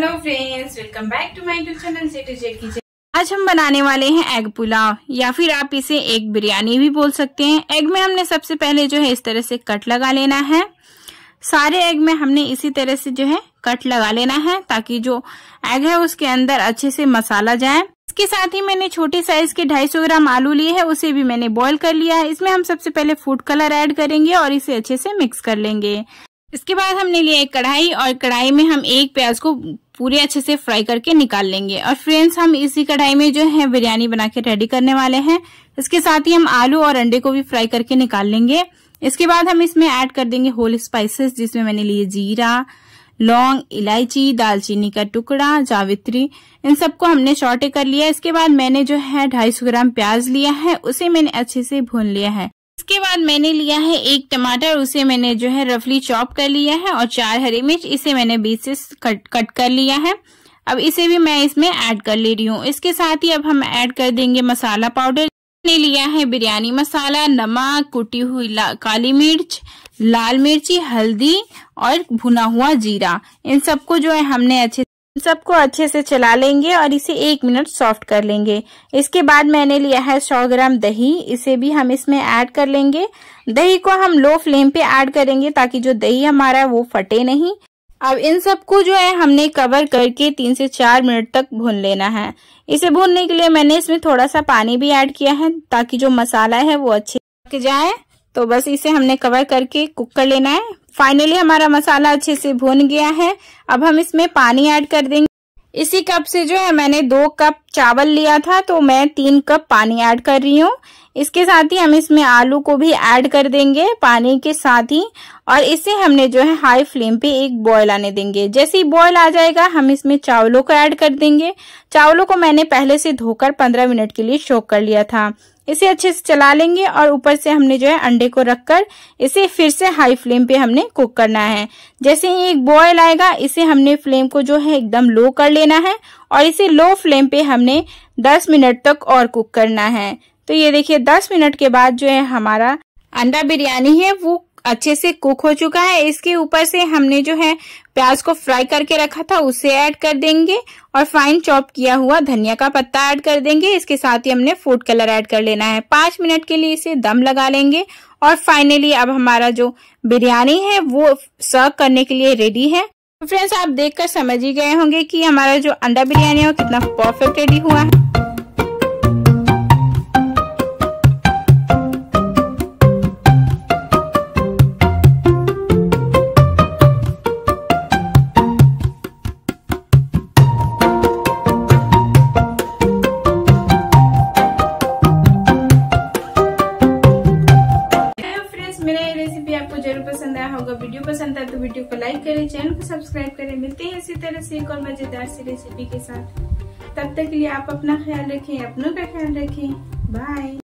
hello friends welcome back to my YouTube channel kitchen आज हम बनाने वाले हैं एग पुलाव या फिर आप इसे एग बिरयानी भी बोल सकते हैं एग में हमने सबसे पहले जो है इस तरह से कट लगा लेना है सारे एग में हमने इसी तरह से जो है कट लगा लेना है ताकि जो एग है उसके अंदर अच्छे से मसाला जाए इसके साथ ही मैंने छोटे साइज के 250 ग्राम आलू लिए है उसे भी मैंने बॉईल कर लिया है इसमें हम सबसे पहले फूड कलर ऐड करेंगे और इसे अच्छे से मिक्स कर लेंगे इसके बाद हमने लिया एक कढ़ाई और कढ़ाई में हम एक प्याज को पूरे अच्छे से फ्राई करके निकाल लेंगे और फ्रेंड्स हम इसी कढ़ाई में जो है बिरयानी बना के रेडी करने वाले हैं इसके साथ ही हम आलू और अंडे को भी फ्राई करके निकाल लेंगे इसके बाद हम इसमें ऐड कर देंगे होल स्पाइसेस जिसमें मैंने लिए जीरा लौंग इलायची दालचीनी का टुकड़ा जावित्री इन सबको हमने शॉर्टे कर लिया इसके बाद मैंने जो है ढाई ग्राम प्याज लिया है उसे मैंने अच्छे से भून लिया है इसके बाद मैंने लिया है एक टमाटर उसे मैंने जो है रफली चॉप कर लिया है और चार हरी मिर्च इसे मैंने बीच से कट कट कर लिया है अब इसे भी मैं इसमें ऐड कर ले रही हूँ इसके साथ ही अब हम ऐड कर देंगे मसाला पाउडर ने लिया है बिरयानी मसाला नमक कुटी हुई काली मिर्च लाल मिर्ची हल्दी और भुना हुआ जीरा इन सबको जो है हमने अच्छे सबको अच्छे से चला लेंगे और इसे एक मिनट सॉफ्ट कर लेंगे इसके बाद मैंने लिया है 100 ग्राम दही इसे भी हम इसमें ऐड कर लेंगे दही को हम लो फ्लेम पे ऐड करेंगे ताकि जो दही हमारा है वो फटे नहीं अब इन सबको जो है हमने कवर करके तीन से चार मिनट तक भून लेना है इसे भूनने के लिए मैंने इसमें थोड़ा सा पानी भी ऐड किया है ताकि जो मसाला है वो अच्छे जाए तो बस इसे हमने कवर करके कुक कर लेना है फाइनली हमारा मसाला अच्छे से भुन गया है अब हम इसमें पानी ऐड कर देंगे इसी कप से जो है मैंने दो कप चावल लिया था तो मैं तीन कप पानी ऐड कर रही हूँ इसके साथ ही हम इसमें आलू को भी ऐड कर देंगे पानी के साथ ही और इसे हमने जो है हाई फ्लेम पे एक बॉयल आने देंगे जैसे ही बॉयल आ जाएगा हम इसमें चावलों को ऐड कर देंगे चावलों को मैंने पहले से धोकर पंद्रह मिनट के लिए शोक कर लिया था इसे अच्छे से चला लेंगे और ऊपर से हमने जो है अंडे को रखकर इसे फिर से हाई फ्लेम पे हमने कुक करना है जैसे ही एक बॉयल आएगा इसे हमने फ्लेम को जो है एकदम लो कर लेना है और इसे लो फ्लेम पे हमने 10 मिनट तक और कुक करना है तो ये देखिए 10 मिनट के बाद जो है हमारा अंडा बिरयानी है वो अच्छे से कुक हो चुका है इसके ऊपर से हमने जो है प्याज को फ्राई करके रखा था उसे ऐड कर देंगे और फाइन चॉप किया हुआ धनिया का पत्ता ऐड कर देंगे इसके साथ ही हमने फूड कलर ऐड कर लेना है पांच मिनट के लिए इसे दम लगा लेंगे और फाइनली अब हमारा जो बिरयानी है वो सर्व करने के लिए रेडी है फ्रेंड्स तो आप देखकर समझ ही गए होंगे कि हमारा जो अंडा बिरयानी है वो कितना परफेक्ट रेडी हुआ है जरूर पसंद आया होगा वीडियो पसंद आया तो वीडियो को लाइक करें चैनल को सब्सक्राइब करें मिलते हैं इसी तरह से एक और मजेदार सी रेसिपी के साथ तब तक के लिए आप अपना ख्याल रखें अपनों का ख्याल रखें बाय